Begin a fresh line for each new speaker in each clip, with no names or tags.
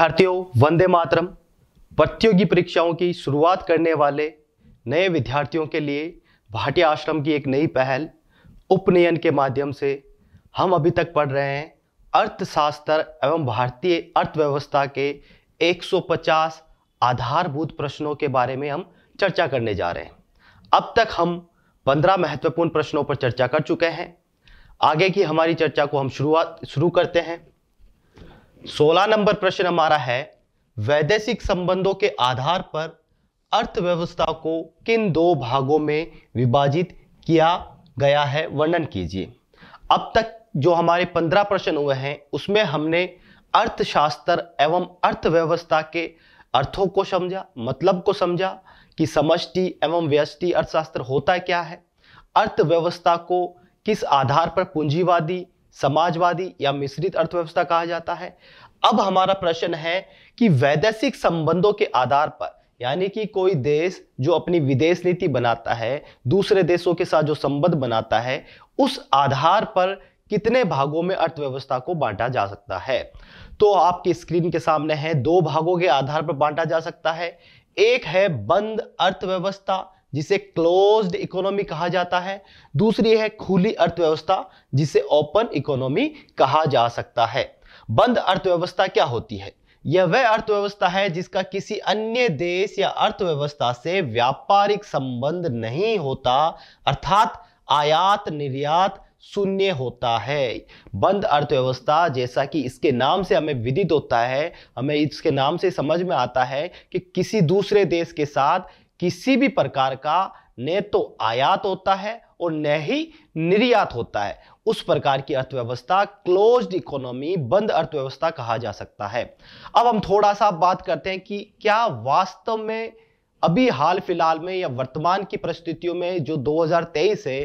विद्यार्थियों वंदे मातरम प्रतियोगी परीक्षाओं की शुरुआत करने वाले नए विद्यार्थियों के लिए भाटिया आश्रम की एक नई पहल उपनयन के माध्यम से हम अभी तक पढ़ रहे हैं अर्थशास्त्र एवं भारतीय अर्थव्यवस्था के 150 आधारभूत प्रश्नों के बारे में हम चर्चा करने जा रहे हैं अब तक हम 15 महत्वपूर्ण प्रश्नों पर चर्चा कर चुके हैं आगे की हमारी चर्चा को हम शुरुआत शुरू करते हैं सोलह नंबर प्रश्न हमारा है वैदेशिक संबंधों के आधार पर अर्थव्यवस्था को किन दो भागों में विभाजित किया गया है वर्णन कीजिए अब तक जो हमारे पंद्रह प्रश्न हुए हैं उसमें हमने अर्थशास्त्र एवं अर्थव्यवस्था के अर्थों को समझा मतलब को समझा कि समष्टि एवं व्यष्टि अर्थशास्त्र होता क्या है अर्थव्यवस्था को किस आधार पर पूंजीवादी समाजवादी या मिश्रित अर्थव्यवस्था कहा जाता है अब हमारा प्रश्न है कि वैदेशिक संबंधों के आधार पर यानी कि कोई देश जो अपनी विदेश नीति बनाता है दूसरे देशों के साथ जो संबंध बनाता है उस आधार पर कितने भागों में अर्थव्यवस्था को बांटा जा सकता है तो आपकी स्क्रीन के सामने है दो भागों के आधार पर बांटा जा सकता है एक है बंद अर्थव्यवस्था जिसे क्लोज्ड इकोनॉमी कहा जाता है दूसरी है खुली अर्थव्यवस्था जिसे ओपन इकोनॉमी कहा जा सकता है बंद अर्थव्यवस्था क्या होती है यह वह अर्थव्यवस्था है जिसका किसी अन्य देश या अर्थव्यवस्था से व्यापारिक संबंध नहीं होता अर्थात आयात निर्यात शून्य होता है बंद अर्थव्यवस्था जैसा कि इसके नाम से हमें विदित होता है हमें इसके नाम से समझ में आता है कि किसी दूसरे देश के साथ किसी भी प्रकार का न तो आयात होता है और न ही निर्यात होता है उस प्रकार की अर्थव्यवस्था क्लोज्ड इकोनॉमी बंद अर्थव्यवस्था कहा जा सकता है अब हम थोड़ा सा बात करते हैं कि क्या वास्तव में अभी हाल फिलहाल में या वर्तमान की परिस्थितियों में जो 2023 है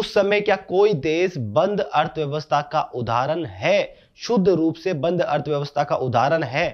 उस समय क्या कोई देश बंद अर्थव्यवस्था का उदाहरण है शुद्ध रूप से बंद अर्थव्यवस्था का उदाहरण है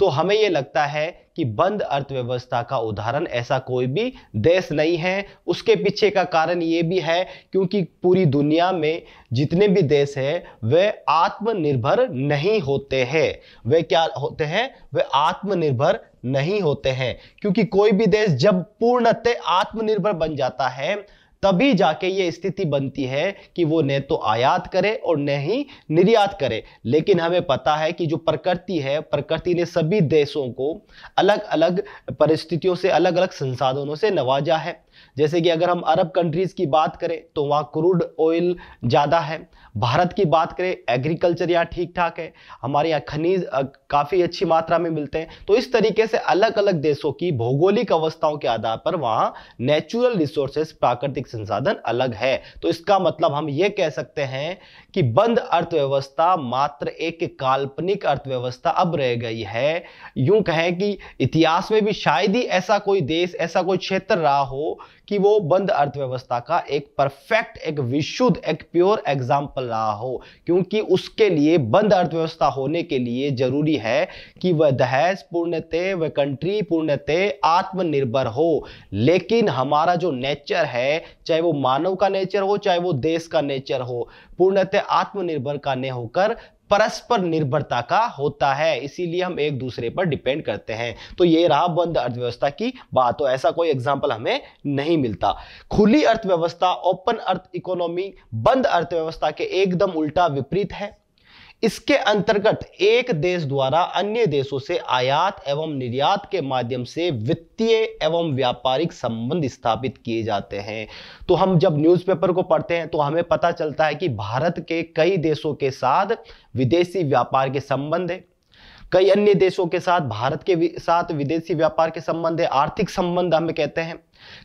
तो हमें यह लगता है कि बंद अर्थव्यवस्था का उदाहरण ऐसा कोई भी देश नहीं है उसके पीछे का कारण ये भी है क्योंकि पूरी दुनिया में जितने भी देश हैं वे आत्मनिर्भर नहीं होते हैं वे क्या होते हैं वे आत्मनिर्भर नहीं होते हैं क्योंकि कोई भी देश जब पूर्णतः आत्मनिर्भर बन जाता है तभी जाके ये स्थिति बनती है कि वो न तो आयात करे और न ही निर्यात करे लेकिन हमें पता है कि जो प्रकृति है प्रकृति ने सभी देशों को अलग अलग परिस्थितियों से अलग अलग संसाधनों से नवाजा है जैसे कि अगर हम अरब कंट्रीज़ की बात करें तो वहाँ क्रूड ऑयल ज़्यादा है भारत की बात करें एग्रीकल्चर यहाँ ठीक ठाक है हमारे यहाँ खनिज काफ़ी अच्छी मात्रा में मिलते हैं तो इस तरीके से अलग अलग देशों की भौगोलिक अवस्थाओं के आधार पर वहाँ नेचुरल रिसोर्सेज प्राकृतिक संसाधन अलग है तो इसका मतलब हम ये कह सकते हैं कि बंद अर्थव्यवस्था मात्र एक काल्पनिक अर्थव्यवस्था अब रह गई है यूं कहें कि इतिहास में भी शायद ही ऐसा कोई देश ऐसा कोई क्षेत्र रहा हो कि वो बंद अर्थव्यवस्था का एक परफेक्ट एक विशुद्ध एक प्योर एग्जाम्पल रहा हो क्योंकि उसके लिए बंद अर्थव्यवस्था होने के लिए जरूरी है कि वह दहेज पूर्णतः वह कंट्री पूर्णतः आत्मनिर्भर हो लेकिन हमारा जो नेचर है चाहे वो मानव का नेचर हो चाहे वो देश का नेचर हो पूर्णतः आत्मनिर्भर का न होकर परस्पर निर्भरता का होता है इसीलिए हम एक दूसरे पर डिपेंड करते हैं तो ये रहा बंद अर्थव्यवस्था की बात तो ऐसा कोई एग्जाम्पल हमें नहीं मिलता खुली अर्थव्यवस्था ओपन अर्थ इकोनॉमी बंद अर्थव्यवस्था के एकदम उल्टा विपरीत है इसके अंतर्गत एक देश द्वारा अन्य देशों से आयात एवं निर्यात के माध्यम से वित्तीय एवं व्यापारिक संबंध स्थापित किए जाते हैं तो हम जब न्यूज़पेपर को पढ़ते हैं तो हमें पता चलता है कि भारत के कई देशों के साथ विदेशी व्यापार के संबंध कई अन्य देशों के साथ भारत के साथ विदेशी व्यापार के संबंध है आर्थिक संबंध हम कहते हैं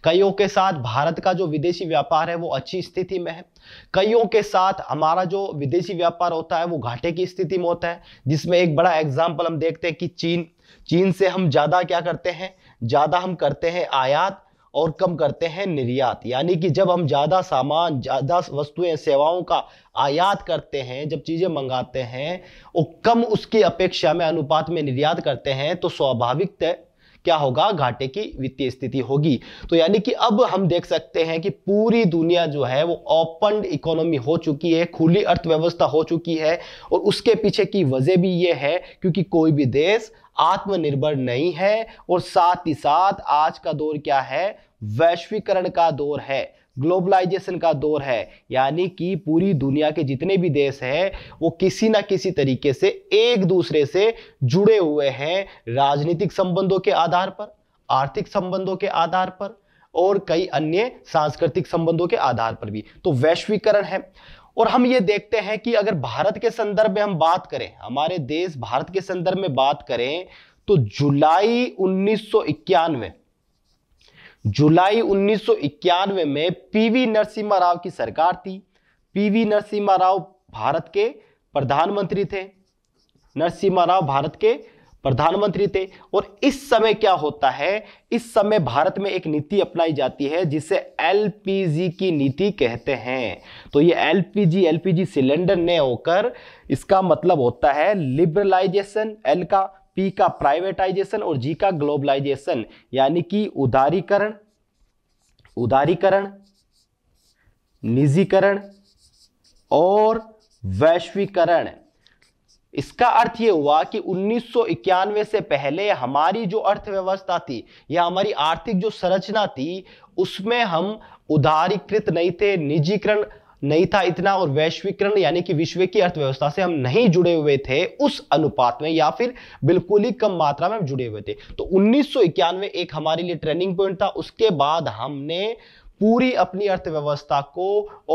कईयों के साथ भारत का जो विदेशी व्यापार है वो अच्छी स्थिति में है कईयों के साथ हमारा जो विदेशी व्यापार होता है वो घाटे की स्थिति में होता है जिसमें एक बड़ा एग्जाम्पल हम देखते हैं कि चीन चीन से हम ज़्यादा क्या करते हैं ज़्यादा हम करते हैं आयात और कम करते हैं निर्यात यानी कि जब हम ज़्यादा सामान ज़्यादा वस्तुएं सेवाओं का आयात करते हैं जब चीज़ें मंगाते हैं और कम उसकी अपेक्षा में अनुपात में निर्यात करते हैं तो स्वाभाविक क्या होगा घाटे की वित्तीय स्थिति होगी तो यानी कि अब हम देख सकते हैं कि पूरी दुनिया जो है वो ओपन इकोनॉमी हो चुकी है खुली अर्थव्यवस्था हो चुकी है और उसके पीछे की वजह भी ये है क्योंकि कोई भी देश आत्मनिर्भर नहीं है और साथ ही साथ आज का दौर क्या है वैश्वीकरण का दौर है ग्लोबलाइजेशन का दौर है यानी कि पूरी दुनिया के जितने भी देश हैं वो किसी ना किसी तरीके से एक दूसरे से जुड़े हुए हैं राजनीतिक संबंधों के आधार पर आर्थिक संबंधों के आधार पर और कई अन्य सांस्कृतिक संबंधों के आधार पर भी तो वैश्वीकरण है और हम ये देखते हैं कि अगर भारत के संदर्भ में हम बात करें हमारे देश भारत के संदर्भ में बात करें तो जुलाई उन्नीस जुलाई उन्नीस में पीवी नरसिम्हा राव की सरकार थी पीवी नरसिम्हा राव भारत के प्रधानमंत्री थे नरसिम्हा राव भारत के प्रधानमंत्री थे और इस समय क्या होता है इस समय भारत में एक नीति अपनाई जाती है जिसे एलपीजी की नीति कहते हैं तो ये एलपीजी एलपीजी सिलेंडर ने होकर इसका मतलब होता है लिबरलाइजेशन एल का पी का प्राइवेटाइजेशन और जी का ग्लोबलाइजेशन यानी कि उदारीकरण उदारीकरण निजीकरण और वैश्वीकरण इसका अर्थ ये हुआ कि उन्नीस से पहले हमारी जो अर्थव्यवस्था थी या हमारी आर्थिक जो संरचना थी उसमें हम उदारीकृत नहीं थे निजीकरण नहीं था इतना और वैश्वीकरण यानी कि विश्व की अर्थव्यवस्था से हम नहीं जुड़े हुए थे उस अनुपात में या फिर बिल्कुल ही कम मात्रा में हम जुड़े हुए थे तो उन्नीस एक हमारे लिए ट्रेनिंग पॉइंट था उसके बाद हमने पूरी अपनी अर्थव्यवस्था को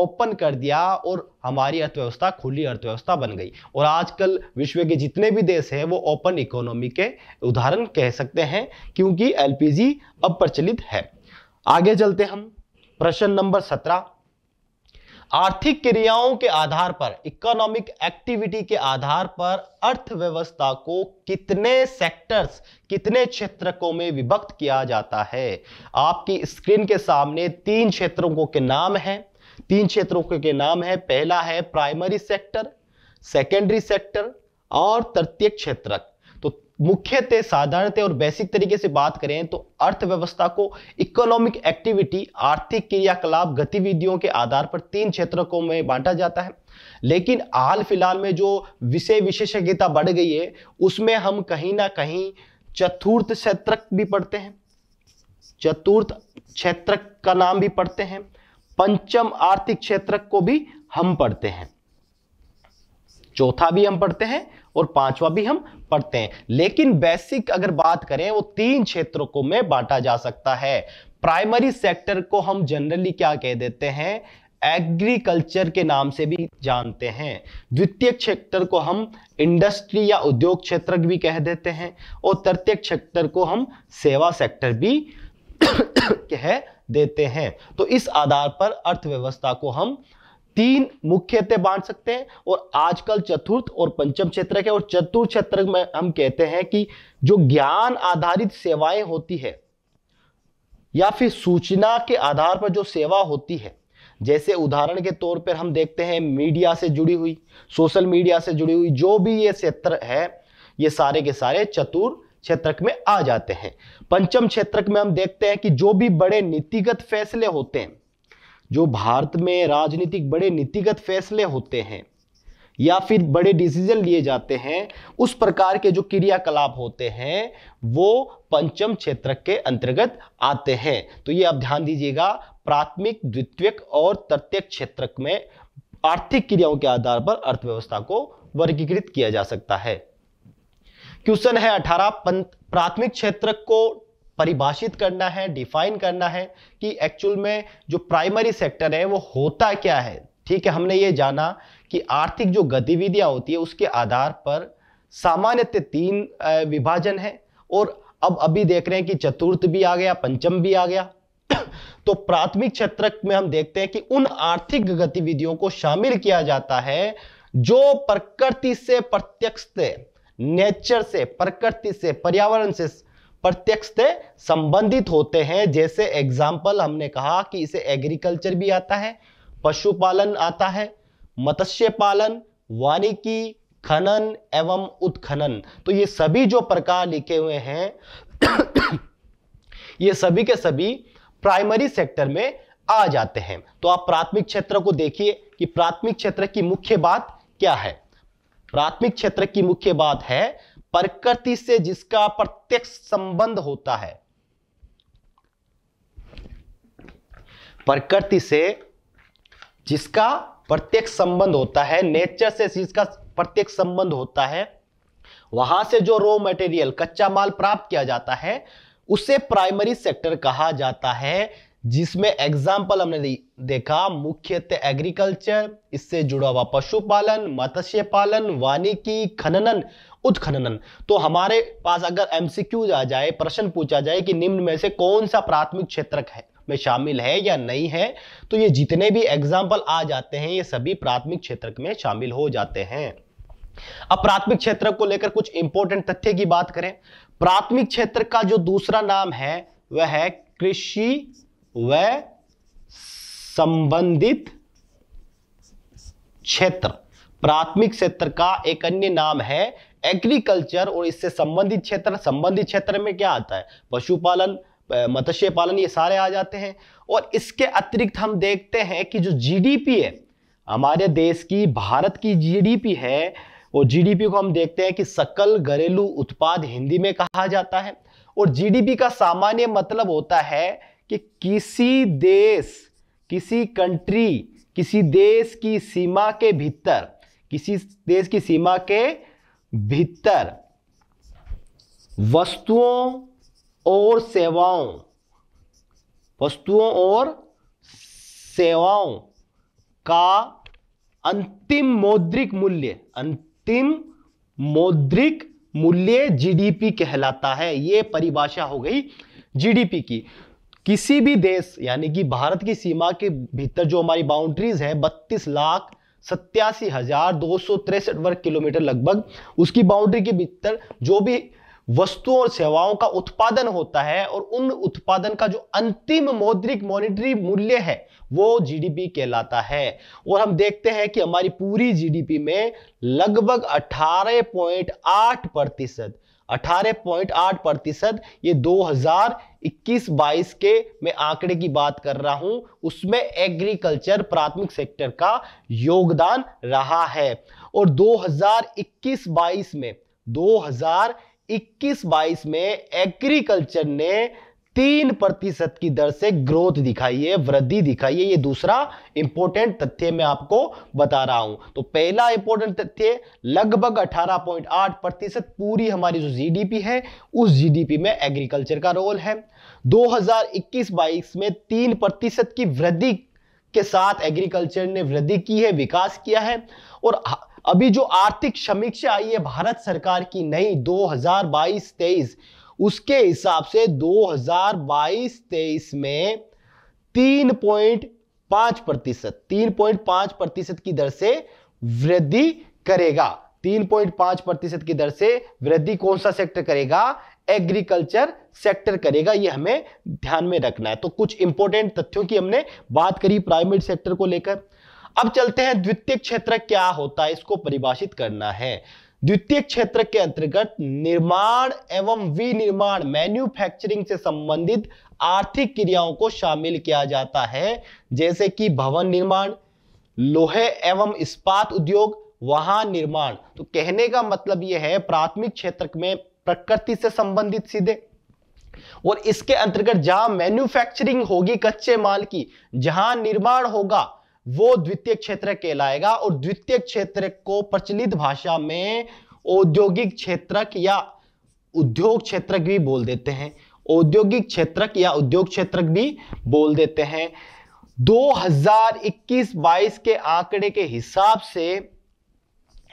ओपन कर दिया और हमारी अर्थव्यवस्था खुली अर्थव्यवस्था बन गई और आजकल विश्व के जितने भी देश हैं वो ओपन इकोनॉमी के उदाहरण कह सकते हैं क्योंकि एलपीजी अब प्रचलित है आगे चलते हम प्रश्न नंबर सत्रह आर्थिक क्रियाओं के आधार पर इकोनॉमिक एक्टिविटी के आधार पर अर्थव्यवस्था को कितने सेक्टर्स कितने क्षेत्रकों में विभक्त किया जाता है आपकी स्क्रीन के सामने तीन क्षेत्रों के नाम है तीन क्षेत्रों के नाम है पहला है प्राइमरी सेक्टर सेकेंडरी सेक्टर और तृतीय क्षेत्रक मुख्यतः साधारणतः और बेसिक तरीके से बात करें तो अर्थव्यवस्था को इकोनॉमिक एक्टिविटी आर्थिक क्रियाकलाप गतिविधियों के आधार पर तीन क्षेत्रों में बांटा जाता है लेकिन हाल फिलहाल में जो विषय विशेषज्ञता बढ़ गई है उसमें हम कहीं ना कहीं चतुर्थ क्षेत्र भी पढ़ते हैं चतुर्थ क्षेत्र का नाम भी पढ़ते हैं पंचम आर्थिक क्षेत्र को भी हम पढ़ते हैं चौथा भी हम पढ़ते हैं और पांचवा भी हम पढ़ते हैं लेकिन बेसिक अगर बात करें वो तीन क्षेत्रों को में बांटा जा सकता है प्राइमरी सेक्टर को हम जनरली क्या कह देते हैं एग्रीकल्चर के नाम से भी जानते हैं द्वितीय क्षेत्र को हम इंडस्ट्री या उद्योग क्षेत्र भी कह देते हैं और तृतीय क्षेत्र को हम सेवा सेक्टर भी कह देते हैं तो इस आधार पर अर्थव्यवस्था को हम तीन मुख्य क्षेत्र बांट सकते हैं और आजकल चतुर्थ और पंचम क्षेत्र है और चतुर्थ क्षेत्र में हम कहते हैं कि जो ज्ञान आधारित सेवाएं होती है या फिर सूचना के आधार पर जो सेवा होती है जैसे उदाहरण के तौर पर हम देखते हैं मीडिया से जुड़ी हुई सोशल मीडिया से जुड़ी हुई जो भी ये क्षेत्र है ये सारे के सारे चतुर क्षेत्र में आ जाते हैं पंचम क्षेत्र में हम देखते हैं कि जो भी बड़े नीतिगत फैसले होते हैं जो भारत में राजनीतिक बड़े नीतिगत फैसले होते हैं या फिर बड़े डिसीजन लिए जाते हैं उस प्रकार के जो क्रियाकलाप होते हैं वो पंचम क्षेत्र के अंतर्गत आते हैं तो ये आप ध्यान दीजिएगा प्राथमिक द्वितीयक और तृतीय क्षेत्र में आर्थिक क्रियाओं के आधार पर अर्थव्यवस्था को वर्गीकृत किया जा सकता है क्वेश्चन है अठारह प्राथमिक क्षेत्र को परिभाषित करना है डिफाइन करना है कि एक्चुअल में जो प्राइमरी सेक्टर है वो होता क्या है ठीक है हमने ये जाना कि आर्थिक जो गतिविधियां होती है उसके आधार पर सामान्यतः तीन विभाजन है और अब अभी देख रहे हैं कि चतुर्थ भी आ गया पंचम भी आ गया तो प्राथमिक क्षेत्र में हम देखते हैं कि उन आर्थिक गतिविधियों को शामिल किया जाता है जो प्रकृति से प्रत्यक्ष नेचर से प्रकृति से पर्यावरण से प्रत्यक्ष से संबंधित होते हैं जैसे एग्जाम्पल हमने कहा कि इसे एग्रीकल्चर भी आता है पशुपालन आता है मत्स्य पालन वानिकी खनन एवं उत्खनन तो ये सभी जो प्रकार लिखे हुए हैं ये सभी के सभी प्राइमरी सेक्टर में आ जाते हैं तो आप प्राथमिक क्षेत्र को देखिए कि प्राथमिक क्षेत्र की मुख्य बात क्या है प्राथमिक क्षेत्र की मुख्य बात है प्रकृति से जिसका प्रत्यक्ष संबंध होता है प्रकृति से जिसका प्रत्यक्ष संबंध होता है नेचर से जिसका प्रत्यक्ष संबंध होता है वहां से जो रॉ मटेरियल कच्चा माल प्राप्त किया जाता है उसे प्राइमरी सेक्टर कहा जाता है जिसमें एग्जाम्पल हमने देखा मुख्यतः एग्रीकल्चर इससे जुड़ा हुआ पशुपालन मत्स्य पालन वानिकी खनन उत्खनन तो हमारे पास अगर एमसीक्यू आ जाए प्रश्न पूछा जाए कि निम्न में से कौन सा प्राथमिक क्षेत्र है में शामिल है या नहीं है तो ये जितने भी एग्जाम्पल आ जाते हैं ये सभी प्राथमिक क्षेत्र में शामिल हो जाते हैं अब प्राथमिक क्षेत्र को लेकर कुछ इंपोर्टेंट तथ्य की बात करें प्राथमिक क्षेत्र का जो दूसरा नाम है वह है कृषि व संबंधित क्षेत्र प्राथमिक क्षेत्र का एक अन्य नाम है एग्रीकल्चर और इससे संबंधित क्षेत्र संबंधित क्षेत्र में क्या आता है पशुपालन मत्स्य पालन ये सारे आ जाते हैं और इसके अतिरिक्त हम देखते हैं कि जो जीडीपी है हमारे देश की भारत की जीडीपी है वो जीडीपी को हम देखते हैं कि सकल घरेलू उत्पाद हिंदी में कहा जाता है और जीडीपी का सामान्य मतलब होता है कि किसी देश किसी कंट्री किसी देश की सीमा के भीतर किसी देश की सीमा के भीतर वस्तुओं और सेवाओं वस्तुओं और सेवाओं का अंतिम मौद्रिक मूल्य अंतिम मौद्रिक मूल्य जीडीपी कहलाता है यह परिभाषा हो गई जीडीपी की किसी भी देश यानी कि भारत की सीमा के भीतर जो हमारी बाउंड्रीज है बत्तीस लाख सत्यासी हजार दो सौ तिरसठ वर्ग किलोमीटर लगभग उसकी बाउंड्री के भीतर जो भी वस्तुओं और सेवाओं का उत्पादन होता है और उन उत्पादन का जो अंतिम मौद्रिक मॉनिटरी मूल्य है वो जीडीपी कहलाता है और हम देखते हैं कि हमारी पूरी जीडीपी में लगभग 18.8 प्रतिशत 18.8 प्रतिशत ये 2021-22 के मैं आंकड़े की बात कर रहा हूं उसमें एग्रीकल्चर प्राथमिक सेक्टर का योगदान रहा है और 2021-22 में 2021-22 में एग्रीकल्चर ने तीन प्रतिशत की दर से ग्रोथ दिखाई है वृद्धि दिखाई है ये दूसरा इंपॉर्टेंट तथ्य मैं आपको बता रहा हूं तो पहला इंपॉर्टेंट तथ्य लगभग 18.8 प्रतिशत पूरी हमारी जो जीडीपी है उस जीडीपी में एग्रीकल्चर का रोल है 2021-22 में तीन प्रतिशत की वृद्धि के साथ एग्रीकल्चर ने वृद्धि की है विकास किया है और अभी जो आर्थिक समीक्षा आई है भारत सरकार की नई दो हजार उसके हिसाब से 2022-23 में तीन पॉइंट पांच प्रतिशत तीन पॉइंट पांच प्रतिशत की दर से वृद्धि करेगा तीन पॉइंट पांच प्रतिशत की दर से वृद्धि कौन सा सेक्टर करेगा एग्रीकल्चर सेक्टर करेगा ये हमें ध्यान में रखना है तो कुछ इंपोर्टेंट तथ्यों की हमने बात करी प्राइवेट सेक्टर को लेकर अब चलते हैं द्वितीय क्षेत्र क्या होता है इसको परिभाषित करना है द्वितीय क्षेत्र के अंतर्गत निर्माण एवं विनिर्माण मैन्युफैक्चरिंग से संबंधित आर्थिक क्रियाओं को शामिल किया जाता है जैसे कि भवन निर्माण लोहे एवं इस्पात उद्योग वाहन निर्माण तो कहने का मतलब यह है प्राथमिक क्षेत्र में प्रकृति से संबंधित सीधे और इसके अंतर्गत जहां मैन्युफैक्चरिंग होगी कच्चे माल की जहां निर्माण होगा वो द्वितीय क्षेत्र कहलाएगा और द्वितीय क्षेत्र को प्रचलित भाषा में औद्योगिक क्षेत्रक या उद्योग क्षेत्रक भी बोल देते हैं औद्योगिक क्षेत्रक या उद्योग क्षेत्रक भी बोल देते हैं 2021-22 के आंकड़े के हिसाब से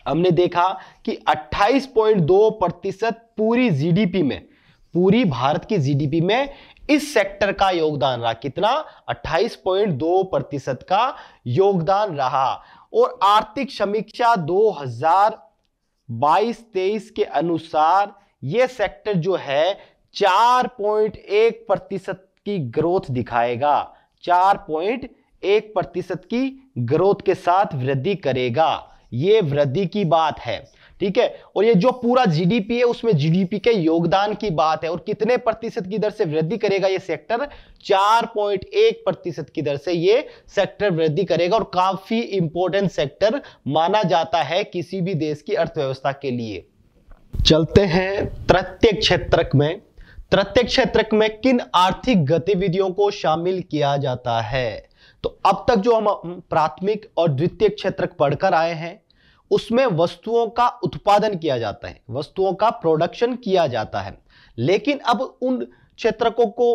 हमने देखा कि 28.2 प्रतिशत पूरी जीडीपी में पूरी भारत की जीडीपी में इस सेक्टर का योगदान रहा कितना 28.2 प्रतिशत का योगदान रहा और आर्थिक समीक्षा 2022-23 के अनुसार यह सेक्टर जो है 4.1 प्रतिशत की ग्रोथ दिखाएगा 4.1 प्रतिशत की ग्रोथ के साथ वृद्धि करेगा यह वृद्धि की बात है ठीक है और ये जो पूरा जीडीपी है उसमें जीडीपी के योगदान की बात है और कितने प्रतिशत की दर से वृद्धि करेगा ये सेक्टर 4.1 प्रतिशत की दर से ये सेक्टर वृद्धि करेगा और काफी इंपॉर्टेंट सेक्टर माना जाता है किसी भी देश की अर्थव्यवस्था के लिए चलते हैं तृतीय क्षेत्र में तृतीय क्षेत्र में किन आर्थिक गतिविधियों को शामिल किया जाता है तो अब तक जो हम प्राथमिक और द्वितीय क्षेत्र पढ़कर आए हैं उसमें वस्तुओं का उत्पादन किया जाता है वस्तुओं का प्रोडक्शन किया जाता है लेकिन अब उन क्षेत्रकों को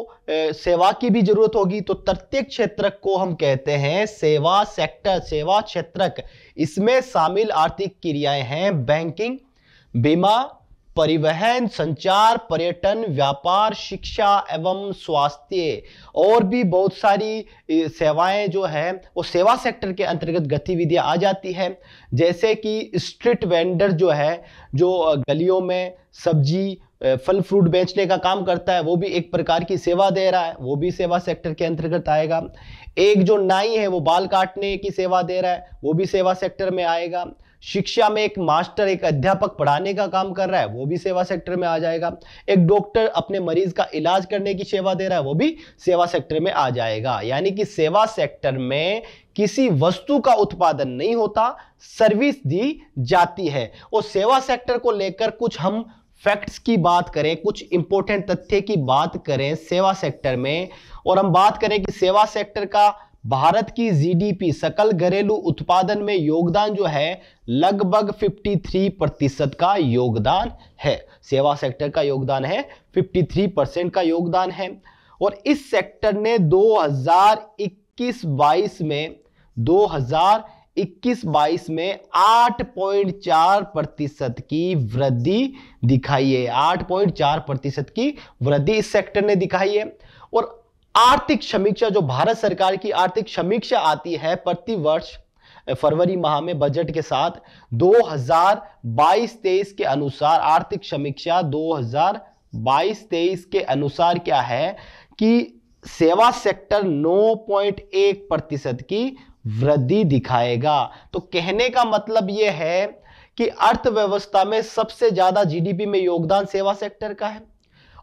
सेवा की भी जरूरत होगी तो प्रत्येक क्षेत्रक को हम कहते हैं सेवा सेक्टर सेवा क्षेत्रक इसमें शामिल आर्थिक क्रियाएं हैं बैंकिंग बीमा परिवहन संचार पर्यटन व्यापार शिक्षा एवं स्वास्थ्य और भी बहुत सारी सेवाएं जो है वो सेवा सेक्टर के अंतर्गत गतिविधियां आ जाती है जैसे कि स्ट्रीट वेंडर जो है जो गलियों में सब्जी फल फ्रूट बेचने का काम करता है वो भी एक प्रकार की सेवा दे रहा है वो भी सेवा सेक्टर के अंतर्गत आएगा एक जो नाई है वो बाल काटने की सेवा दे रहा है वो भी सेवा सेक्टर में आएगा शिक्षा में एक मास्टर एक अध्यापक पढ़ाने का काम कर रहा है वो भी सेवा सेक्टर में आ जाएगा एक डॉक्टर अपने मरीज का इलाज करने की सेवा दे रहा है वो भी सेवा सेक्टर में आ जाएगा यानी कि सेवा सेक्टर में किसी वस्तु का उत्पादन नहीं होता सर्विस दी जाती है और सेवा सेक्टर को लेकर कुछ हम फैक्ट्स की बात करें कुछ इंपॉर्टेंट तथ्य की बात करें सेवा सेक्टर में और हम बात करें कि सेवा सेक्टर का भारत की जीडीपी सकल घरेलू उत्पादन में योगदान जो है लगभग 53 प्रतिशत का योगदान है सेवा सेक्टर का योगदान है 53 परसेंट का योगदान है और इस सेक्टर ने 2021-22 में 2021-22 में 8.4 प्रतिशत की वृद्धि दिखाई है 8.4 प्रतिशत की वृद्धि इस सेक्टर ने दिखाई है और आर्थिक समीक्षा जो भारत सरकार की आर्थिक समीक्षा आती है प्रतिवर्ष फरवरी माह में बजट के साथ 2022-23 के अनुसार आर्थिक समीक्षा 2022-23 के अनुसार क्या है कि सेवा सेक्टर 9.1 प्रतिशत की वृद्धि दिखाएगा तो कहने का मतलब यह है कि अर्थव्यवस्था में सबसे ज्यादा जीडीपी में योगदान सेवा सेक्टर का है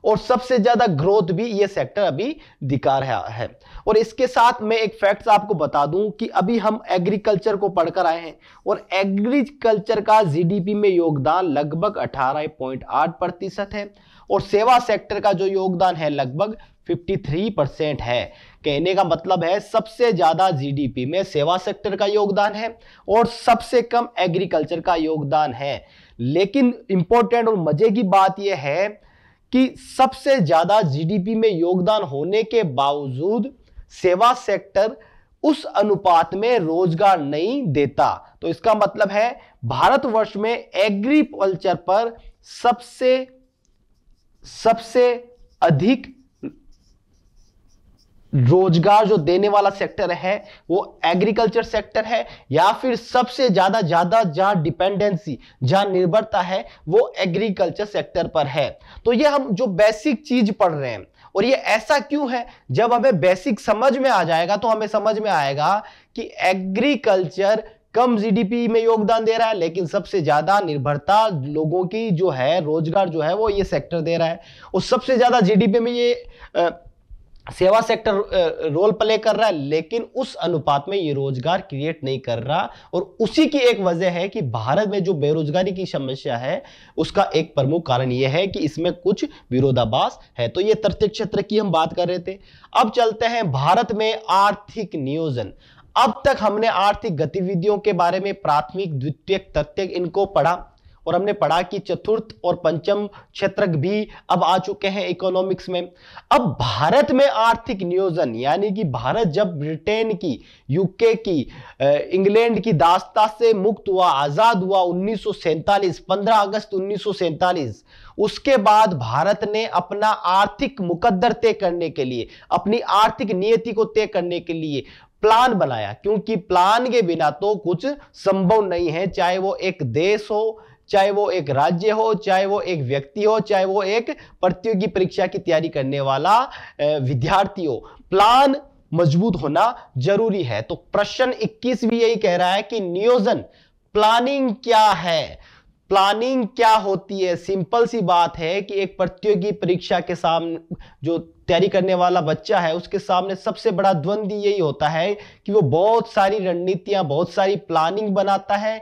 और सबसे ज्यादा ग्रोथ भी ये सेक्टर अभी दिखा रहा है और इसके साथ मैं एक फैक्ट्स आपको बता दूं कि अभी हम एग्रीकल्चर को पढ़कर आए हैं और एग्रीकल्चर का जीडीपी में योगदान लगभग 18.8 प्रतिशत है और सेवा सेक्टर का जो योगदान है लगभग 53 परसेंट है कहने का मतलब है सबसे ज़्यादा जीडीपी में सेवा सेक्टर का योगदान है और सबसे कम एग्रीकल्चर का योगदान है लेकिन इंपॉर्टेंट और मज़े की बात यह है कि सबसे ज़्यादा जीडीपी में योगदान होने के बावजूद सेवा सेक्टर उस अनुपात में रोजगार नहीं देता तो इसका मतलब है भारतवर्ष में एग्रीकल्चर पर सबसे सबसे अधिक रोजगार जो देने वाला सेक्टर है वो एग्रीकल्चर सेक्टर है या फिर सबसे ज्यादा ज्यादा जहां डिपेंडेंसी जहां निर्भरता है वो एग्रीकल्चर सेक्टर पर है तो ये हम जो बेसिक चीज पढ़ रहे हैं और ये ऐसा क्यों है जब हमें बेसिक समझ में आ जाएगा तो हमें समझ में आएगा कि एग्रीकल्चर कम जीडीपी में योगदान दे रहा है लेकिन सबसे ज्यादा निर्भरता लोगों की जो है रोजगार जो है वो ये सेक्टर दे रहा है और सबसे ज्यादा जीडीपी में ये आ, सेवा सेक्टर रोल प्ले कर रहा है लेकिन उस अनुपात में ये रोजगार क्रिएट नहीं कर रहा और उसी की एक वजह है कि भारत में जो बेरोजगारी की समस्या है उसका एक प्रमुख कारण यह है कि इसमें कुछ विरोधाभास है तो ये तृतीय क्षेत्र की हम बात कर रहे थे अब चलते हैं भारत में आर्थिक नियोजन अब तक हमने आर्थिक गतिविधियों के बारे में प्राथमिक द्वितीय तृतीय इनको पढ़ा और हमने पढ़ा कि चतुर्थ और पंचम क्षेत्र भी अब आ चुके हैं इकोनॉमिक्स में अब भारत में आर्थिक नियोजन यानी कि भारत जब ब्रिटेन की यूके की इंग्लैंड की दास्ता से मुक्त हुआ आजाद हुआ उन्नीस सौ अगस्त उन्नीस उसके बाद भारत ने अपना आर्थिक मुकद्दर तय करने के लिए अपनी आर्थिक नियति को तय करने के लिए प्लान बनाया क्योंकि प्लान के बिना तो कुछ संभव नहीं है चाहे वो एक देश हो चाहे वो एक राज्य हो चाहे वो एक व्यक्ति हो चाहे वो एक प्रतियोगी परीक्षा की तैयारी करने वाला विद्यार्थी हो प्लान मजबूत होना जरूरी है तो प्रश्न 21 भी यही कह रहा है कि नियोजन प्लानिंग क्या है प्लानिंग क्या होती है सिंपल सी बात है कि एक प्रतियोगी परीक्षा के सामने जो तैयारी करने वाला बच्चा है उसके सामने सबसे बड़ा द्वंद्व यही होता है कि वो बहुत सारी रणनीतियां बहुत सारी प्लानिंग बनाता है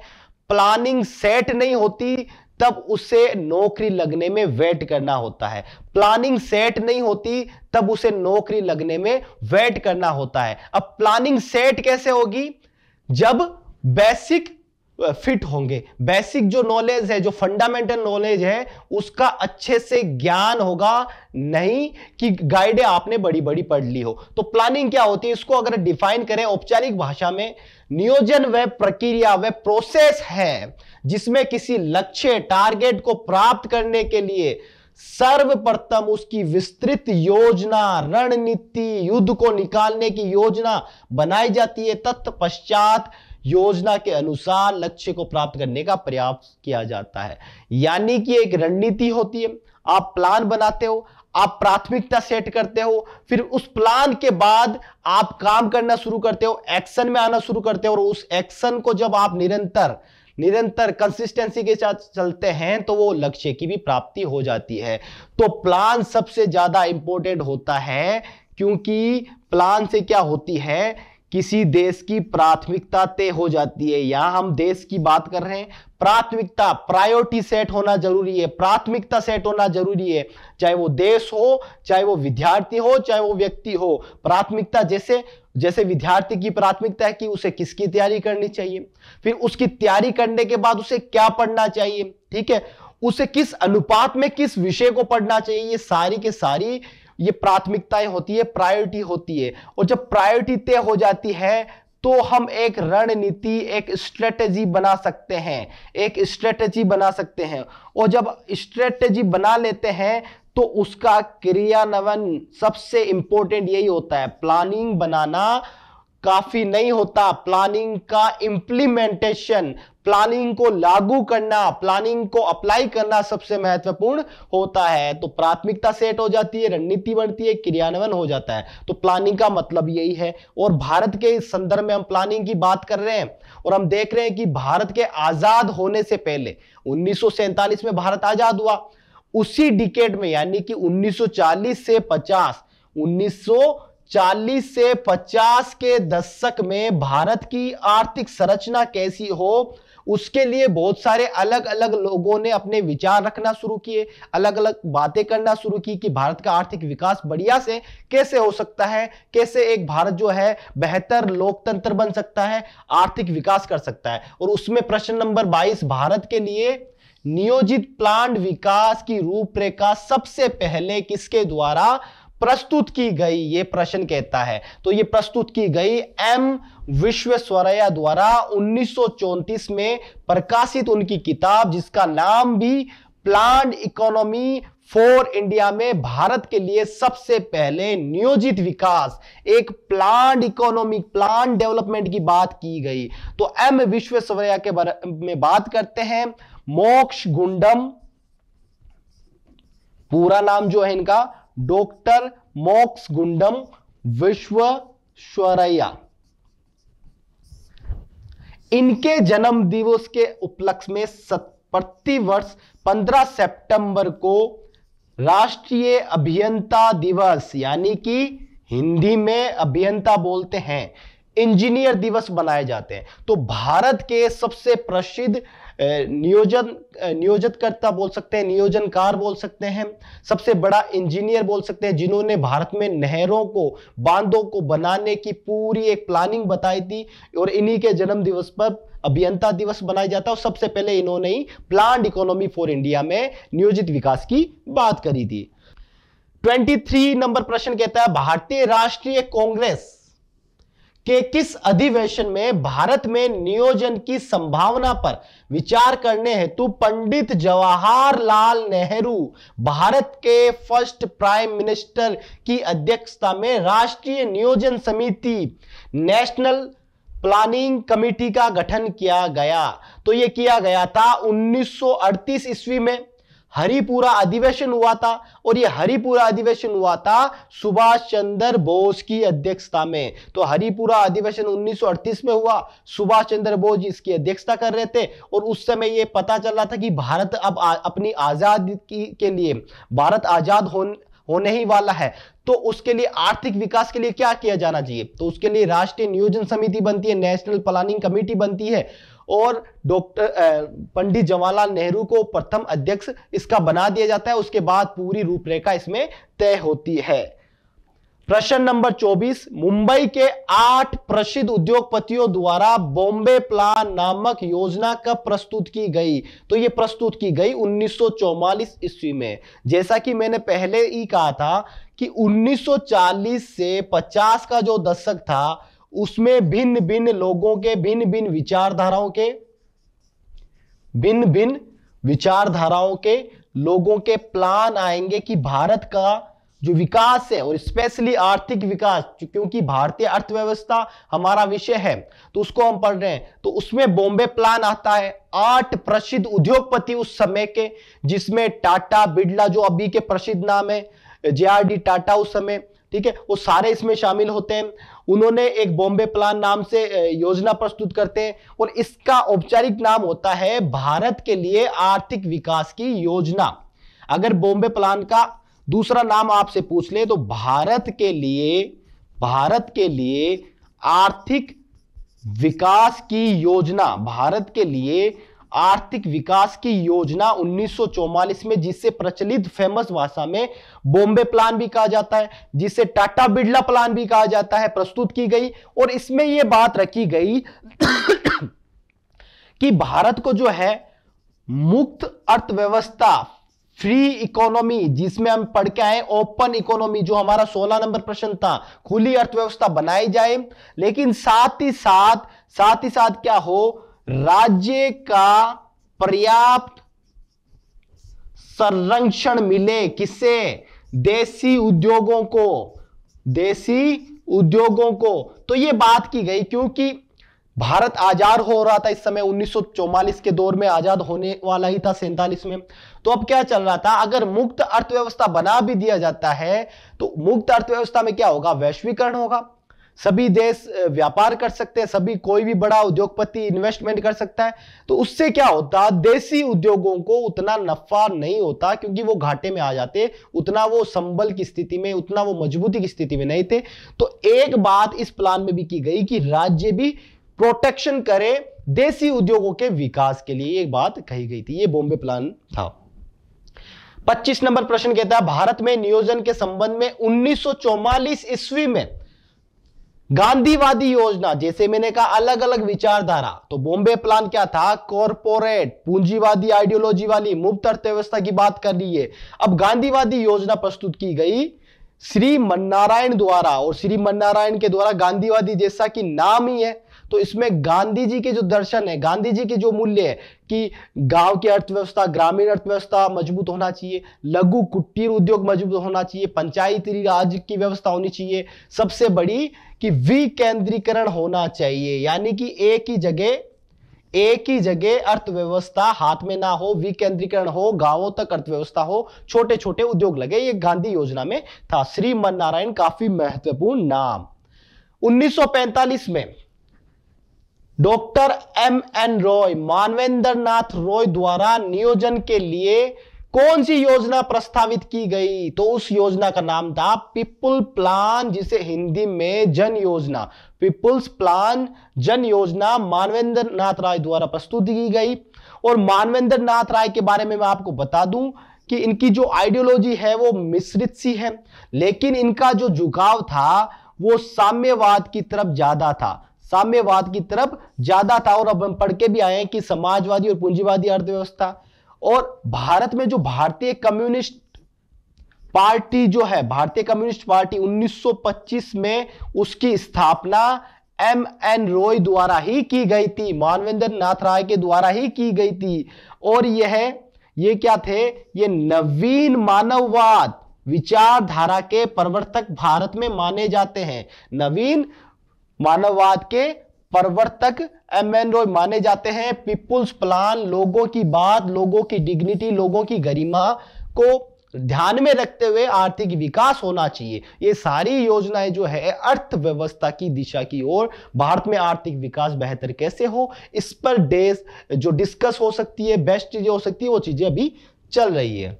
प्लानिंग सेट नहीं होती तब उसे नौकरी लगने में वेट करना होता है प्लानिंग सेट नहीं होती तब उसे नौकरी लगने में वेट करना होता है अब प्लानिंग सेट कैसे होगी जब बेसिक फिट होंगे बेसिक जो नॉलेज है जो फंडामेंटल नॉलेज है उसका अच्छे से ज्ञान होगा नहीं कि गाइडें आपने बड़ी बड़ी पढ़ ली हो तो प्लानिंग क्या होती है इसको अगर डिफाइन करें औपचारिक भाषा में नियोजन वह प्रक्रिया वह प्रोसेस है जिसमें किसी लक्ष्य टारगेट को प्राप्त करने के लिए सर्वप्रथम उसकी विस्तृत योजना रणनीति युद्ध को निकालने की योजना बनाई जाती है तत्पश्चात योजना के अनुसार लक्ष्य को प्राप्त करने का प्रयास किया जाता है यानी कि एक रणनीति होती है आप प्लान बनाते हो आप प्राथमिकता सेट करते हो फिर उस प्लान के बाद आप काम करना शुरू करते हो एक्शन में आना शुरू करते हो और उस एक्शन को जब आप निरंतर निरंतर कंसिस्टेंसी के साथ चलते हैं तो वो लक्ष्य की भी प्राप्ति हो जाती है तो प्लान सबसे ज्यादा इंपॉर्टेंट होता है क्योंकि प्लान से क्या होती है किसी देश की प्राथमिकता तय हो जाती है यहां हम देश की बात कर रहे हैं प्राथमिकता प्रायोरिटी सेट होना जरूरी है प्राथमिकता सेट होना जरूरी है चाहे वो देश हो चाहे वो विद्यार्थी हो चाहे वो व्यक्ति हो प्राथमिकता जैसे जैसे विद्यार्थी की प्राथमिकता है कि उसे किसकी तैयारी करनी चाहिए फिर उसकी तैयारी करने के बाद उसे क्या पढ़ना चाहिए ठीक है उसे किस अनुपात में किस विषय को पढ़ना चाहिए ये सारी के सारी ये प्राथमिकताएं होती है प्रायोरिटी होती है और जब प्रायोरिटी तय हो जाती है तो हम एक रणनीति एक स्ट्रेटेजी बना सकते हैं एक स्ट्रेटेजी बना सकते हैं और जब स्ट्रेटजी बना लेते हैं तो उसका क्रियान्वयन सबसे इंपॉर्टेंट यही होता है प्लानिंग बनाना काफी नहीं होता प्लानिंग का इंप्लीमेंटेशन प्लानिंग को लागू करना प्लानिंग को अप्लाई करना सबसे महत्वपूर्ण होता है तो प्राथमिकता सेट हो जाती है रणनीति बनती है क्रियान्वयन हो जाता है तो प्लानिंग का मतलब यही है और भारत के संदर्भ में हम प्लानिंग की बात कर रहे हैं और हम देख रहे हैं कि भारत के आजाद होने से पहले उन्नीस में भारत आजाद हुआ उसी डिकेट में यानी कि उन्नीस से पचास उन्नीस 40 से 50 के दशक में भारत की आर्थिक संरचना कैसी हो उसके लिए बहुत सारे अलग अलग लोगों ने अपने विचार रखना शुरू किए अलग अलग बातें करना शुरू की कि भारत का आर्थिक विकास बढ़िया से कैसे हो सकता है कैसे एक भारत जो है बेहतर लोकतंत्र बन सकता है आर्थिक विकास कर सकता है और उसमें प्रश्न नंबर बाईस भारत के लिए नियोजित प्लांट विकास की रूपरेखा सबसे पहले किसके द्वारा प्रस्तुत की गई ये प्रश्न कहता है तो ये प्रस्तुत की गई एम विश्वेश्वरैया द्वारा उन्नीस में प्रकाशित उनकी किताब जिसका नाम भी प्लांट इकोनॉमी फॉर इंडिया में भारत के लिए सबसे पहले नियोजित विकास एक प्लांट इकोनॉमिक प्लांट डेवलपमेंट की बात की गई तो एम विश्वेश्वरैया के बारे में बात करते हैं मोक्ष गुंडम पूरा नाम जो है इनका डॉक्टर मोक्स गुंडम विश्वश्वरैया इनके जन्म दिवस के उपलक्ष्य में प्रतिवर्ष 15 सितंबर को राष्ट्रीय अभियंता दिवस यानी कि हिंदी में अभियंता बोलते हैं इंजीनियर दिवस बनाए जाते हैं तो भारत के सबसे प्रसिद्ध नियोजन नियोजितकर्ता बोल सकते हैं नियोजनकार बोल सकते हैं सबसे बड़ा इंजीनियर बोल सकते हैं जिन्होंने भारत में नहरों को बांधों को बनाने की पूरी एक प्लानिंग बताई थी और इन्हीं के जन्म दिवस पर अभियंता दिवस मनाया जाता है और सबसे पहले इन्होंने ही प्लान इकोनॉमी फॉर इंडिया में नियोजित विकास की बात करी थी 23 नंबर प्रश्न कहता है भारतीय राष्ट्रीय कांग्रेस के किस अधिवेशन में भारत में नियोजन की संभावना पर विचार करने हेतु पंडित जवाहरलाल नेहरू भारत के फर्स्ट प्राइम मिनिस्टर की अध्यक्षता में राष्ट्रीय नियोजन समिति नेशनल प्लानिंग कमेटी का गठन किया गया तो यह किया गया था 1938 ईस्वी में हरिपुरा अधिवेशन हुआ था और ये हरिपुरा अधिवेशन हुआ था सुभाष चंद्र बोस की अध्यक्षता में तो हरिपुरा अधिवेशन उन्नीस में हुआ सुभाष चंद्र बोस इसकी अध्यक्षता कर रहे थे और उस समय ये पता चल रहा था कि भारत अब आ, अपनी आजादी की के लिए भारत आजाद हो, होने ही वाला है तो उसके लिए आर्थिक विकास के लिए क्या किया जाना चाहिए तो उसके लिए राष्ट्रीय नियोजन समिति बनती है नेशनल प्लानिंग कमेटी बनती है और डॉक्टर पंडित जवाहरलाल नेहरू को प्रथम अध्यक्ष इसका बना दिया जाता है उसके बाद पूरी रूपरेखा इसमें तय होती है प्रश्न नंबर 24 मुंबई के आठ प्रसिद्ध उद्योगपतियों द्वारा बॉम्बे प्लान नामक योजना कब प्रस्तुत की गई तो ये प्रस्तुत की गई 1944 ईस्वी में जैसा कि मैंने पहले ही कहा था कि 1940 से 50 का जो दशक था उसमें भिन्न भिन्न लोगों के भिन्न भिन्न विचारधाराओं के भिन्न भिन्न विचारधाराओं के लोगों के प्लान आएंगे कि भारत का जो विकास है और स्पेशली आर्थिक विकास क्योंकि भारतीय अर्थव्यवस्था हमारा विषय है तो उसको हम पढ़ रहे हैं तो उसमें बॉम्बे प्लान आता है आठ प्रसिद्ध उद्योगपति उस समय के जिसमें टाटा बिड़ला जो अभी के प्रसिद्ध नाम है जे टाटा उस समय ठीक है वो सारे इसमें शामिल होते हैं उन्होंने एक बॉम्बे प्लान नाम से योजना प्रस्तुत करते हैं और इसका औपचारिक नाम होता है भारत के लिए आर्थिक विकास की योजना अगर बॉम्बे प्लान का दूसरा नाम आपसे पूछ ले तो भारत के लिए भारत के लिए आर्थिक विकास की योजना भारत के लिए आर्थिक विकास की योजना 1944 में जिसे प्रचलित फेमस भाषा में बॉम्बे प्लान भी कहा जाता है जिसे टाटा बिड़ला प्लान भी कहा जाता है प्रस्तुत की गई और इसमें यह बात रखी गई कि भारत को जो है मुक्त अर्थव्यवस्था फ्री इकोनॉमी जिसमें हम पढ़ के आए ओपन इकोनॉमी जो हमारा 16 नंबर प्रश्न था खुली अर्थव्यवस्था बनाई जाए लेकिन साथ ही साथ साथ ही साथ क्या हो राज्य का पर्याप्त संरक्षण मिले किससे देसी उद्योगों को देसी उद्योगों को तो ये बात की गई क्योंकि भारत आजाद हो रहा था इस समय उन्नीस के दौर में आजाद होने वाला ही था सैतालीस में तो अब क्या चल रहा था अगर मुक्त अर्थव्यवस्था बना भी दिया जाता है तो मुक्त अर्थव्यवस्था में क्या होगा वैश्वीकरण होगा सभी देश व्यापार कर सकते हैं सभी कोई भी बड़ा उद्योगपति इन्वेस्टमेंट कर सकता है तो उससे क्या होता देसी उद्योगों को उतना नफा नहीं होता क्योंकि वो घाटे में आ जाते उतना वो संबल की स्थिति में उतना वो मजबूती की स्थिति में नहीं थे तो एक बात इस प्लान में भी की गई कि राज्य भी प्रोटेक्शन करे देसी उद्योगों के विकास के लिए एक बात कही गई थी ये बॉम्बे प्लान था 25 नंबर प्रश्न कहता है भारत में नियोजन के संबंध में उन्नीस ईस्वी में गांधीवादी योजना जैसे मैंने कहा अलग अलग विचारधारा तो बॉम्बे प्लान क्या था कॉरपोरेट पूंजीवादी आइडियोलॉजी वाली मुफ्त अर्थव्यवस्था की बात कर रही है अब गांधीवादी योजना प्रस्तुत की गई श्री मन्नारायण द्वारा और श्री मन्नारायण के द्वारा गांधीवादी जैसा कि नाम ही है तो इसमें गांधी जी के जो दर्शन है गांधी जी के जो मूल्य है कि गांव की अर्थव्यवस्था ग्रामीण अर्थव्यवस्था मजबूत होना चाहिए लघु कुटीर उद्योग मजबूत होना चाहिए पंचायती राज की व्यवस्था होनी चाहिए सबसे बड़ी कि विकेंद्रीकरण होना चाहिए यानी कि एक ही जगह एक ही जगह अर्थव्यवस्था हाथ में ना हो विकेंद्रीकरण हो गांवों तक अर्थव्यवस्था हो छोटे छोटे उद्योग लगे ये गांधी योजना में था श्री मन नारायण काफी महत्वपूर्ण नाम 1945 में doctor M N Roy Manvendra Nath Roy द्वारा नियोजन के लिए कौन सी योजना प्रस्तावित की गई तो उस योजना का नाम था पीपुल प्लान जिसे हिंदी में जन योजना पीपुल्स प्लान जन योजना मानवेंद्र नाथ राय द्वारा प्रस्तुत की गई और मानवेंद्र नाथ राय के बारे में मैं आपको बता दूं कि इनकी जो आइडियोलॉजी है वो मिश्रित सी है लेकिन इनका जो झुकाव था वो साम्यवाद की तरफ ज्यादा था साम्यवाद की तरफ ज्यादा था और अब हम पढ़ के भी आए हैं कि समाजवादी और पूंजीवादी अर्थव्यवस्था और भारत में जो भारतीय कम्युनिस्ट पार्टी जो है भारतीय कम्युनिस्ट पार्टी 1925 में उसकी स्थापना एम एन रॉय द्वारा ही की गई थी मानवेंद्र नाथ राय के द्वारा ही की गई थी और यह ये क्या थे ये नवीन मानववाद विचारधारा के प्रवर्तक भारत में माने जाते हैं नवीन मानववाद के प्रवर्तक एम एन रॉय माने जाते हैं पीपुल्स प्लान लोगों की बात लोगों की डिग्निटी लोगों की गरिमा को ध्यान में रखते हुए आर्थिक विकास होना चाहिए ये सारी योजनाएं जो है अर्थव्यवस्था की दिशा की ओर भारत में आर्थिक विकास बेहतर कैसे हो इस पर डेस जो डिस्कस हो सकती है बेस्ट चीजें हो सकती है वो चीजें अभी चल रही है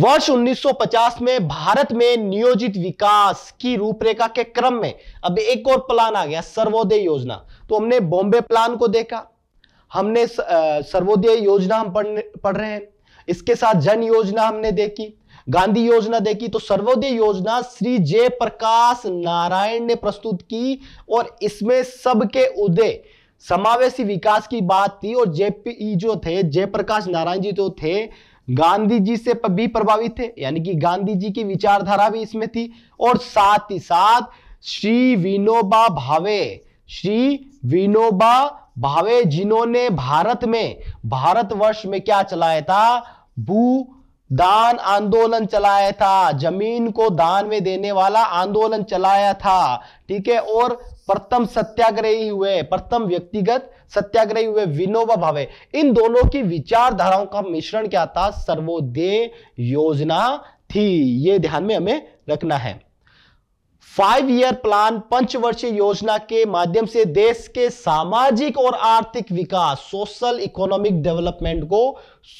वर्ष 1950 में भारत में नियोजित विकास की रूपरेखा के क्रम में अब एक और प्लान आ गया सर्वोदय योजना तो हमने बॉम्बे प्लान को देखा हमने सर्वोदय योजना हम पढ़ रहे हैं इसके साथ जन योजना हमने देखी गांधी योजना देखी तो सर्वोदय योजना श्री जय प्रकाश नारायण ने प्रस्तुत की और इसमें सबके उदय समावेशी विकास की बात थी और जेपी जो थे जयप्रकाश नारायण जी जो थे गांधी जी से भी प्रभावित थे यानी कि गांधी जी की विचारधारा भी इसमें थी और साथ ही साथ श्री विनोबा भावे श्री विनोबा भावे जिन्होंने भारत में भारतवर्ष में क्या चलाया था भू दान आंदोलन चलाया था जमीन को दान में देने वाला आंदोलन चलाया था ठीक है और प्रथम सत्याग्रही हुए प्रथम व्यक्तिगत सत्याग्रही हुए विनोबा भावे इन दोनों की विचारधाराओं का मिश्रण क्या था सर्वोदय योजना थी ये ध्यान में हमें रखना है फाइव ईयर प्लान पंचवर्षीय योजना के माध्यम से देश के सामाजिक और आर्थिक विकास सोशल इकोनॉमिक डेवलपमेंट को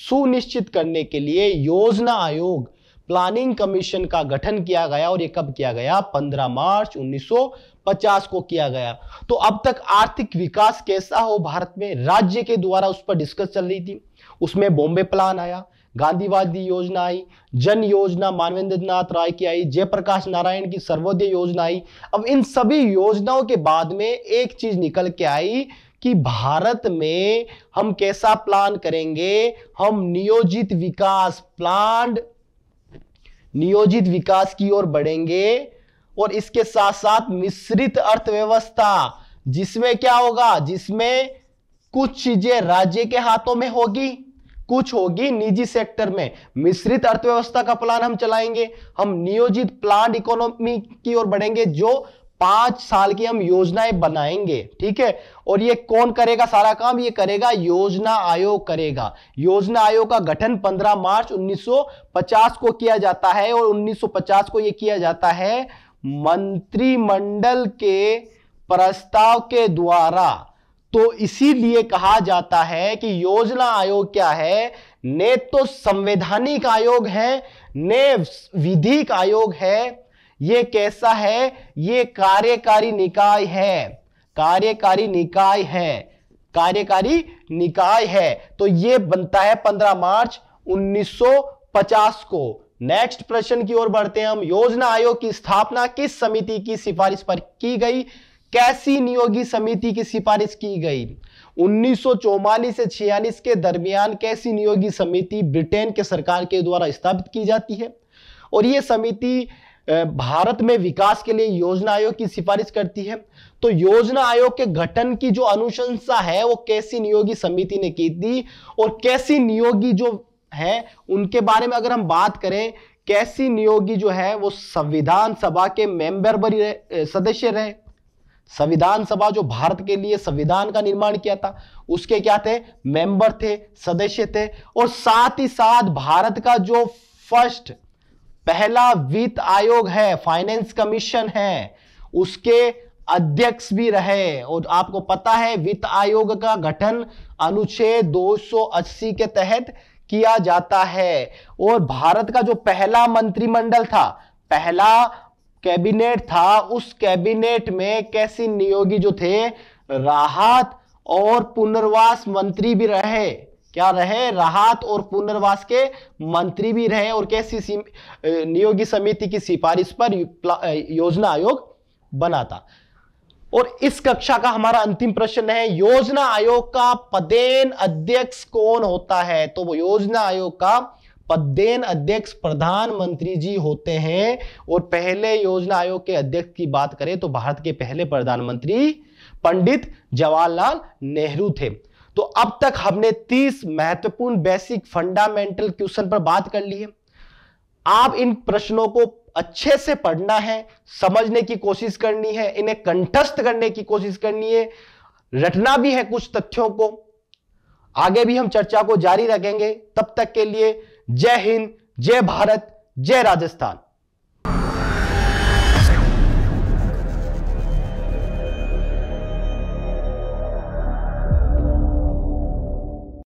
सुनिश्चित करने के लिए योजना आयोग प्लानिंग कमीशन का गठन किया गया और यह कब किया गया 15 मार्च उन्नीस पचास को किया गया तो अब तक आर्थिक विकास कैसा हो भारत में राज्य के द्वारा उस पर डिस्कस चल रही थी उसमें बॉम्बे प्लान आया गांधीवादी योजना आई जन योजना मानवेंद्र नाथ राय की आई जयप्रकाश नारायण की सर्वोदय योजना आई अब इन सभी योजनाओं के बाद में एक चीज निकल के आई कि भारत में हम कैसा प्लान करेंगे हम नियोजित विकास प्लान नियोजित विकास की ओर बढ़ेंगे और इसके साथ साथ मिश्रित अर्थव्यवस्था जिसमें क्या होगा जिसमें कुछ चीजें राज्य के हाथों में होगी कुछ होगी निजी सेक्टर में मिश्रित अर्थव्यवस्था का प्लान हम चलाएंगे हम नियोजित प्लान इकोनॉमी की ओर बढ़ेंगे जो पांच साल की हम योजनाएं बनाएंगे ठीक है और ये कौन करेगा सारा काम ये करेगा योजना आयोग करेगा योजना आयोग का गठन 15 मार्च 1950 को किया जाता है और 1950 को ये किया जाता है मंत्रिमंडल के प्रस्ताव के द्वारा तो इसीलिए कहा जाता है कि योजना आयोग क्या है ने तो संवैधानिक आयोग है ने विधिक आयोग है ये कैसा है ये कार्यकारी निकाय है कार्यकारी निकाय है कार्यकारी निकाय है तो ये बनता है 15 मार्च 1950 को नेक्स्ट प्रश्न की ओर बढ़ते हैं हम योजना आयोग की स्थापना किस समिति की सिफारिश पर की गई कैसी नियोगी समिति की सिफारिश की गई उन्नीस से छियालीस के दरमियान कैसी नियोगी समिति ब्रिटेन के सरकार के द्वारा स्थापित की जाती है और यह समिति भारत में विकास के लिए योजना आयोग की सिफारिश करती है तो योजना आयोग के गठन की जो अनुशंसा है वो कैसी नियोगी समिति ने की थी और कैसी नियोगी जो है उनके बारे में अगर हम बात करें कैसी नियोगी जो है वो संविधान सभा के मेंबर बनी सदस्य रहे संविधान सभा जो भारत के लिए संविधान का निर्माण किया था उसके क्या थे मेंबर थे सदस्य थे और साथ ही साथ भारत का जो फर्स्ट पहला वित्त आयोग है फाइनेंस कमीशन है उसके अध्यक्ष भी रहे और आपको पता है वित्त आयोग का गठन अनुच्छेद 280 के तहत किया जाता है और भारत का जो पहला मंत्रिमंडल था पहला कैबिनेट था उस कैबिनेट में कैसी नियोगी जो थे राहत और पुनर्वास मंत्री भी रहे क्या रहे राहत और पुनर्वास के मंत्री भी रहे और कैसी नियोगी समिति की सिफारिश पर योजना आयोग बना था और इस कक्षा का हमारा अंतिम प्रश्न है योजना आयोग का पदेन अध्यक्ष कौन होता है तो वो योजना आयोग का पदेन अध्यक्ष प्रधानमंत्री जी होते हैं और पहले योजना आयोग के अध्यक्ष की बात करें तो भारत के पहले प्रधानमंत्री पंडित जवाहरलाल नेहरू थे तो अब तक हमने 30 महत्वपूर्ण बेसिक फंडामेंटल क्वेश्चन पर बात कर ली है आप इन प्रश्नों को अच्छे से पढ़ना है समझने की कोशिश करनी है इन्हें कंठस्थ करने की कोशिश करनी है रटना भी है कुछ तथ्यों को आगे भी हम चर्चा को जारी रखेंगे तब तक के लिए जय हिंद जय भारत जय राजस्थान